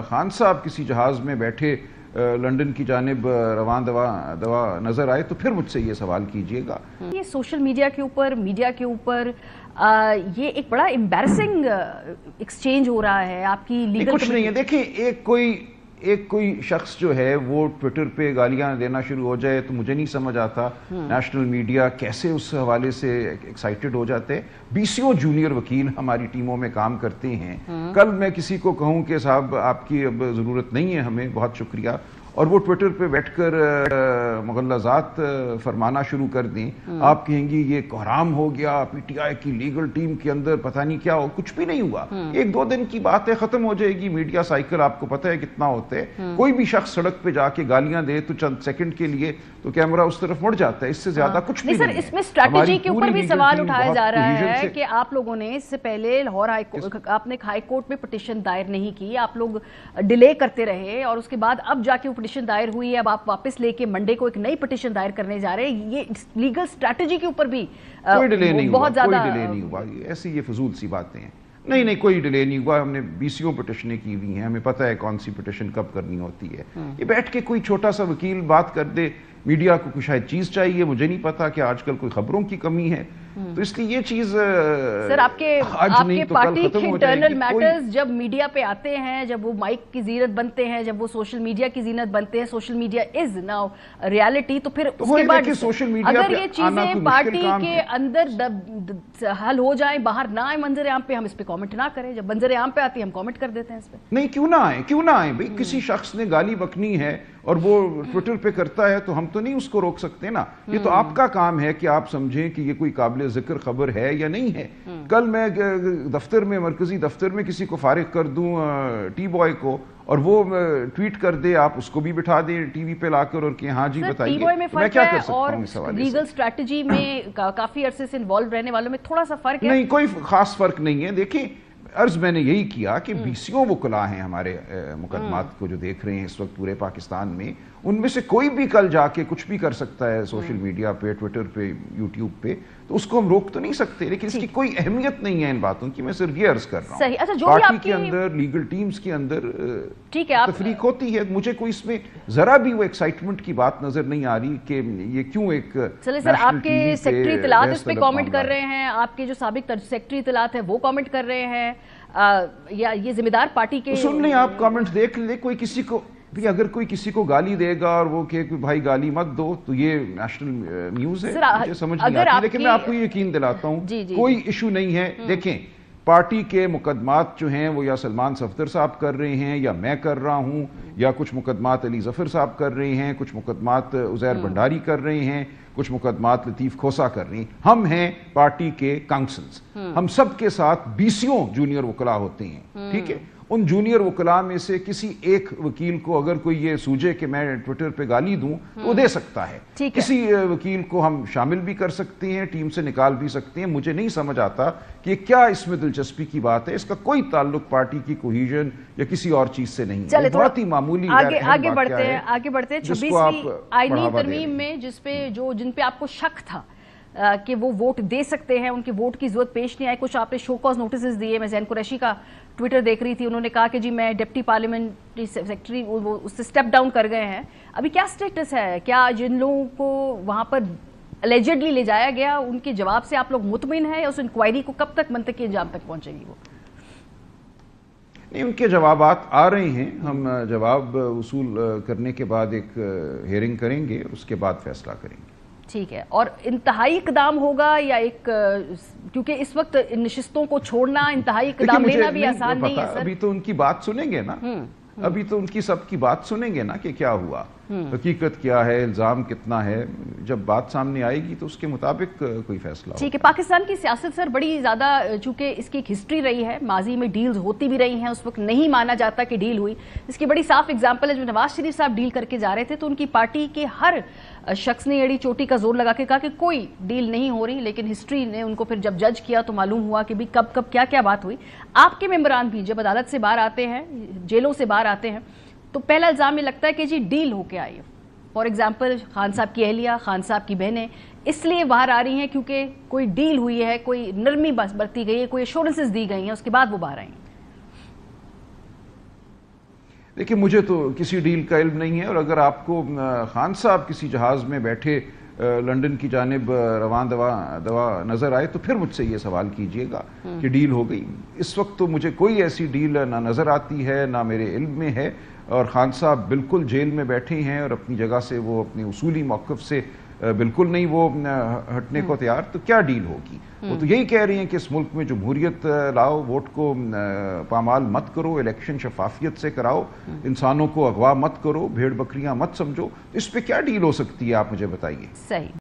खान साहब किसी जहाज़ में बैठे लंदन की जानब रवान दवा दवा नज़र आए तो फिर मुझसे ये सवाल कीजिएगा ये सोशल मीडिया के ऊपर मीडिया के ऊपर ये एक बड़ा एम्बेसिंग एक्सचेंज हो रहा है आपकी लीगल कुछ नहीं है देखिए एक कोई एक कोई शख्स जो है वो ट्विटर पे गालियां देना शुरू हो जाए तो मुझे नहीं समझ आता नेशनल हम्म। मीडिया कैसे उस हवाले से एक्साइटेड हो जाते हैं बीसीओ जूनियर वकील हमारी टीमों में काम करते हैं हम्म। कल मैं किसी को कहूं कि साहब आपकी अब ज़रूरत नहीं है हमें बहुत शुक्रिया और वो ट्विटर पे बैठकर मुगलजात फरमाना शुरू कर दी हम्म। आप कहेंगी ये कोहराम हो गया पीटीआई की लीगल टीम के अंदर पता नहीं क्या हो कुछ भी नहीं हुआ हम्म। एक दो दिन की बात है खत्म हो जाएगी मीडिया साइकिल आपको पता है कितना होता है हम्म। कोई भी शख्स सड़क पे जाके गालियां दे तो चंद सेकंड के लिए तो कैमरा उस तरफ मुड़ जाता है इससे हाँ। ज्यादा कुछ नहीं सर इसमें स्ट्रैटेजी के ऊपर भी सवाल उठाया जा रहा है कि आप लोगों ने इससे पहले लाहौर आपने हाईकोर्ट में पटिशन दायर नहीं की आप लोग डिले करते रहे और उसके बाद अब जाके पिटिशन दायर हुई है अब आप वापस लेके मंडे को एक नई पिटिशन दायर करने जा रहे हैं ये लीगल स्ट्रेटजी के ऊपर भी कोई डिले नहीं बहुत ज्यादा डिले नहीं हुआ ऐसी ये फजूल सी बातें हैं नहीं नहीं कोई डिले नहीं हुआ हमने बीसियों पिटिशनें की हुई हैं हमें पता है कौन सी पिटिशन कब करनी होती है हाँ। ये बैठ के कोई छोटा सा वकील बात कर दे मीडिया को कुछ शायद चीज़ चाहिए मुझे नहीं पता कि आजकल कोई खबरों की कमी है हम्म। तो इसलिए ये चीज सर आपके आपके तो पार्टी के इंटरनल मैटर्स जब मीडिया पे आते हैं जब वो माइक की जीनत बनते हैं जब वो सोशल मीडिया की जीनत बनते हैं social media is now reality तो फिर तो उसके बाद सोशल मीडिया अगर ये चीजें पार्टी के अंदर हल हो जाए बाहर ना आए मंजर आम पे हम इस पर कॉमेंट ना करें जब मंजर आम पे आती है हम कॉमेंट कर देते हैं इस पर नहीं क्यों ना आए क्यों ना आए भाई किसी शख्स ने गाली बकनी है और वो ट्विटर पे करता है तो हम तो नहीं उसको रोक सकते ना ये तो आपका काम है कि आप समझें कि ये कोई काबिल जिक्र खबर है या नहीं है कल मैं दफ्तर में मरकजी दफ्तर में किसी को फारिग कर दूं टी बॉय को और वो ट्वीट कर दे आप उसको भी बिठा दें टीवी पे लाकर और कि हाँ जी बताइए तो मैं क्या कर सकता और लीगल स्ट्रेटजी में का, काफी अरसे से इन्वॉल्व रहने वालों में थोड़ा सा फर्क है नहीं कोई खास फर्क नहीं है देखिए अर्ज मैंने यही किया कि हम्म। बीसियों वो कला हैं हमारे मुकदमात हम्म। को जो देख रहे हैं इस वक्त पूरे पाकिस्तान में उनमें से कोई भी कल जाके कुछ भी कर सकता है सोशल हम्म। मीडिया पे ट्विटर पे यूट्यूब पे तो उसको हम रोक तो नहीं सकते लेकिन इसकी कोई अहमियत नहीं है इन बातों की मैं सिर्फ ये अर्ज कर रहा हूँ अच्छा, पार्टी के अंदर लीगल टीम्स के अंदर ठीक है तफरीक होती है मुझे कोई इसमें जरा भी वो एक्साइटमेंट की बात नजर नहीं आ रही कि ये क्यों एक सर आपके सेक्रेटरी इतलात इस कर रहे हैं आपके जो सबक सेक्रेटरी इतलात है वो कॉमेंट कर रहे हैं या ये जिम्मेदार पार्टी के सुन लें आप कमेंट देख ले कोई किसी को भी अगर कोई किसी को गाली देगा और वो कि भाई गाली मत दो तो ये नेशनल न्यूज uh, है मुझे समझ नहीं आती लेकिन मैं आपको यकीन दिलाता हूँ कोई इशू नहीं है हम्म। देखें पार्टी के मुकदमात जो हैं वो या सलमान सफदर साहब कर रहे हैं या मैं कर रहा हूँ या कुछ मुकदमात अली जफर साहब कर रहे हैं कुछ मुकदमात उजैर हम्म। भंडारी कर रहे हैं कुछ मुकदमात लतीफ़ खोसा कर रहे हैं हम हैं पार्टी के काउंसल्स हम्म। हम सब के साथ बीसियों जूनियर वकला होते हैं हम्म। ठीक है उन जूनियर वकला में से किसी एक वकील को अगर कोई ये सूझे कि मैं ट्विटर पे गाली दूं तो दे हम्म। सकता है किसी वकील को हम शामिल भी कर सकते हैं टीम से निकाल भी सकते हैं मुझे नहीं समझ आता कि क्या इसमें दिलचस्पी की बात है इसका कोई ताल्लुक पार्टी की कोहिजन या किसी और चीज से नहीं है बहुत ही मामूली आगे बढ़ते हैं आगे बढ़ते हैं आप आईनी तरमीम में जिसपे जो जिनपे आपको शक था कि वो वोट दे सकते हैं उनकी वोट की जरूरत पेश नहीं आई कुछ आपने शो कॉज नोटिस दिए मैं जैन कुरैशी का ट्विटर देख रही थी उन्होंने कहा कि जी मैं डिप्टी पार्लियामेंट्री सेक्रेटरी वो उससे स्टेप डाउन कर गए हैं अभी क्या स्टेटस है क्या जिन लोगों को वहाँ पर अलेजडली ले जाया गया उनके जवाब से आप लोग मुतमिन है या उस इंक्वायरी को कब तक मंतकी अंजाम तक पहुँचेगी वो नहीं उनके जवाब आ रहे हैं हम जवाब वसूल करने के बाद एक हेयरिंग करेंगे उसके बाद फैसला करेंगे ठीक है और इंतहाई इकदाम होगा या एक क्योंकि इस वक्त नशिस्तों को छोड़ना इंतहाई इकदाम लेना भी आसान नहीं है सर। अभी तो उनकी बात सुनेंगे ना हम्म, हम्म। अभी तो उनकी सबकी बात सुनेंगे ना कि क्या हुआ हम्म। हकीकत क्या है इल्ज़ाम कितना है जब बात सामने आएगी तो उसके मुताबिक कोई फैसला ठीक है पाकिस्तान की सियासत सर बड़ी ज़्यादा चूंकि इसकी एक हिस्ट्री रही है माजी में डील्स होती भी रही हैं उस वक्त नहीं माना जाता कि डील हुई इसकी बड़ी साफ एग्जाम्पल है जो नवाज शरीफ साहब डील करके जा रहे थे तो उनकी पार्टी के हर शख्स ने एड़ी चोटी का जोर लगा के कहा कि कोई डील नहीं हो रही लेकिन हिस्ट्री ने उनको फिर जब जज किया तो मालूम हुआ कि भी कब कब क्या क्या बात हुई आपके मेम्बरान भी जब अदालत से बाहर आते हैं जेलों से बाहर आते हैं तो पहला इल्ज़ाम ये लगता है कि जी डील होके आई फॉर एग्ज़ाम्पल खान साहब की अहलिया खान साहब की बहनें इसलिए बाहर आ रही हैं क्योंकि कोई डील हुई है कोई नरमी बरती गई है कोई एश्योरेंसेज दी गई हैं उसके बाद वो बाहर आई देखिए मुझे तो किसी डील का इल्म नहीं है और अगर आपको खान साहब किसी जहाज़ में बैठे लंदन की जानब रवान दवा दवा नज़र आए तो फिर मुझसे ये सवाल कीजिएगा हम्म। कि डील हो गई इस वक्त तो मुझे कोई ऐसी डील ना नज़र आती है ना मेरे इल्म में है और ख़ान साहब बिल्कुल जेल में बैठे हैं और अपनी जगह से वो अपने उसूली मौक़ से बिल्कुल नहीं वो हटने को हम्म। तैयार तो क्या डील होगी वो तो हम्म। यही कह रही हैं कि इस मुल्क में जमहूरियत लाओ वोट को पामाल मत करो इलेक्शन शफाफियत से कराओ हम्म। इंसानों को अगवा मत करो भेड़ बकरियां मत समझो इस पर क्या डील हो सकती है आप मुझे बताइए सही